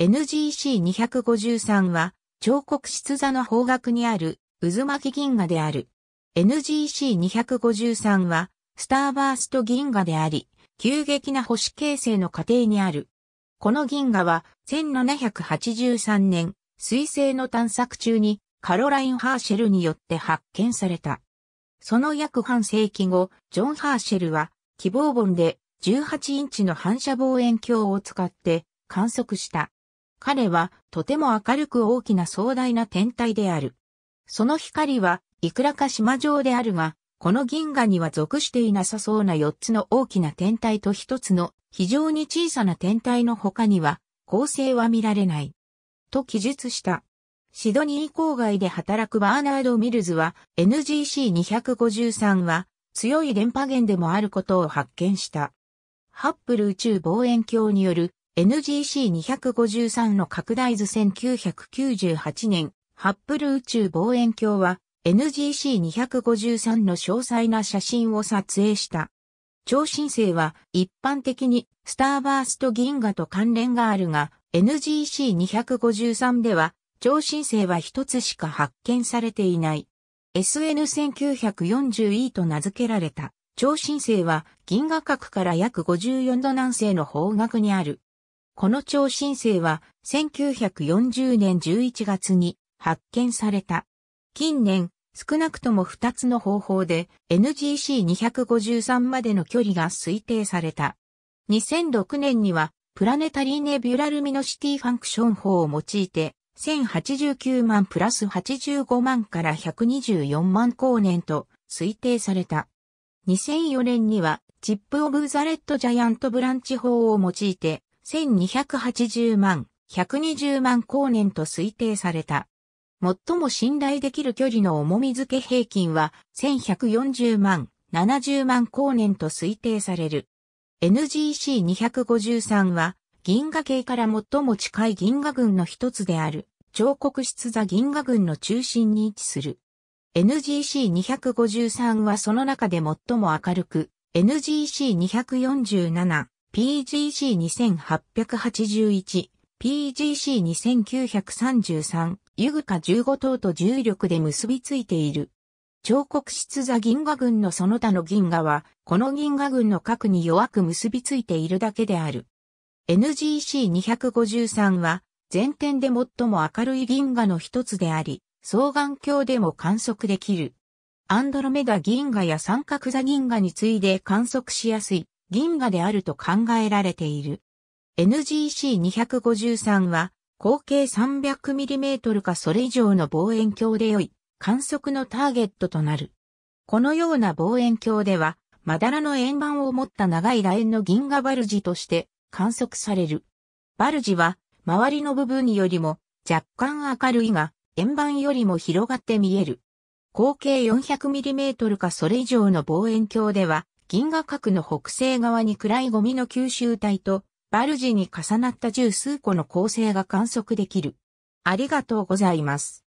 NGC253 は、彫刻室座の方角にある、渦巻銀河である。NGC253 は、スターバースト銀河であり、急激な星形成の過程にある。この銀河は、1783年、水星の探索中に、カロライン・ハーシェルによって発見された。その約半世紀後、ジョン・ハーシェルは、希望本で18インチの反射望遠鏡を使って観測した。彼はとても明るく大きな壮大な天体である。その光はいくらか島上であるが、この銀河には属していなさそうな四つの大きな天体と一つの非常に小さな天体の他には、恒星は見られない。と記述した。シドニー郊外で働くバーナード・ミルズは NGC253 は強い電波源でもあることを発見した。ハッブル宇宙望遠鏡による NGC253 の拡大図1998年、ハッブル宇宙望遠鏡は NGC253 の詳細な写真を撮影した。超新星は一般的にスターバースト銀河と関連があるが、NGC253 では超新星は一つしか発見されていない。SN1940E と名付けられた超新星は銀河核から約54度南西の方角にあるこの超新星は1940年11月に発見された。近年、少なくとも2つの方法で NGC253 までの距離が推定された。2006年にはプラネタリーネビュラルミノシティファンクション法を用いて1089万プラス85万から124万光年と推定された。2004年にはチップオブザレッドジャイアントブランチ法を用いて1280万、120万光年と推定された。最も信頼できる距離の重み付け平均は1140万、70万光年と推定される。NGC253 は銀河系から最も近い銀河群の一つである、彫刻室座銀河群の中心に位置する。NGC253 はその中で最も明るく、NGC247、PGC2881、PGC2933、ユグカ15等と重力で結びついている。彫刻室座銀河群のその他の銀河は、この銀河群の核に弱く結びついているだけである。NGC253 は、全天で最も明るい銀河の一つであり、双眼鏡でも観測できる。アンドロメダ銀河や三角座銀河に次いで観測しやすい銀河であると考えられている。NGC253 は、口径 300mm かそれ以上の望遠鏡で良い観測のターゲットとなる。このような望遠鏡では、まだらの円盤を持った長い楕円の銀河バルジとして観測される。バルジは、周りの部分よりも若干明るいが、円盤よりも広がって見える。口径 400mm かそれ以上の望遠鏡では、銀河核の北西側に暗いゴミの吸収体と、バルジに重なった十数個の構成が観測できる。ありがとうございます。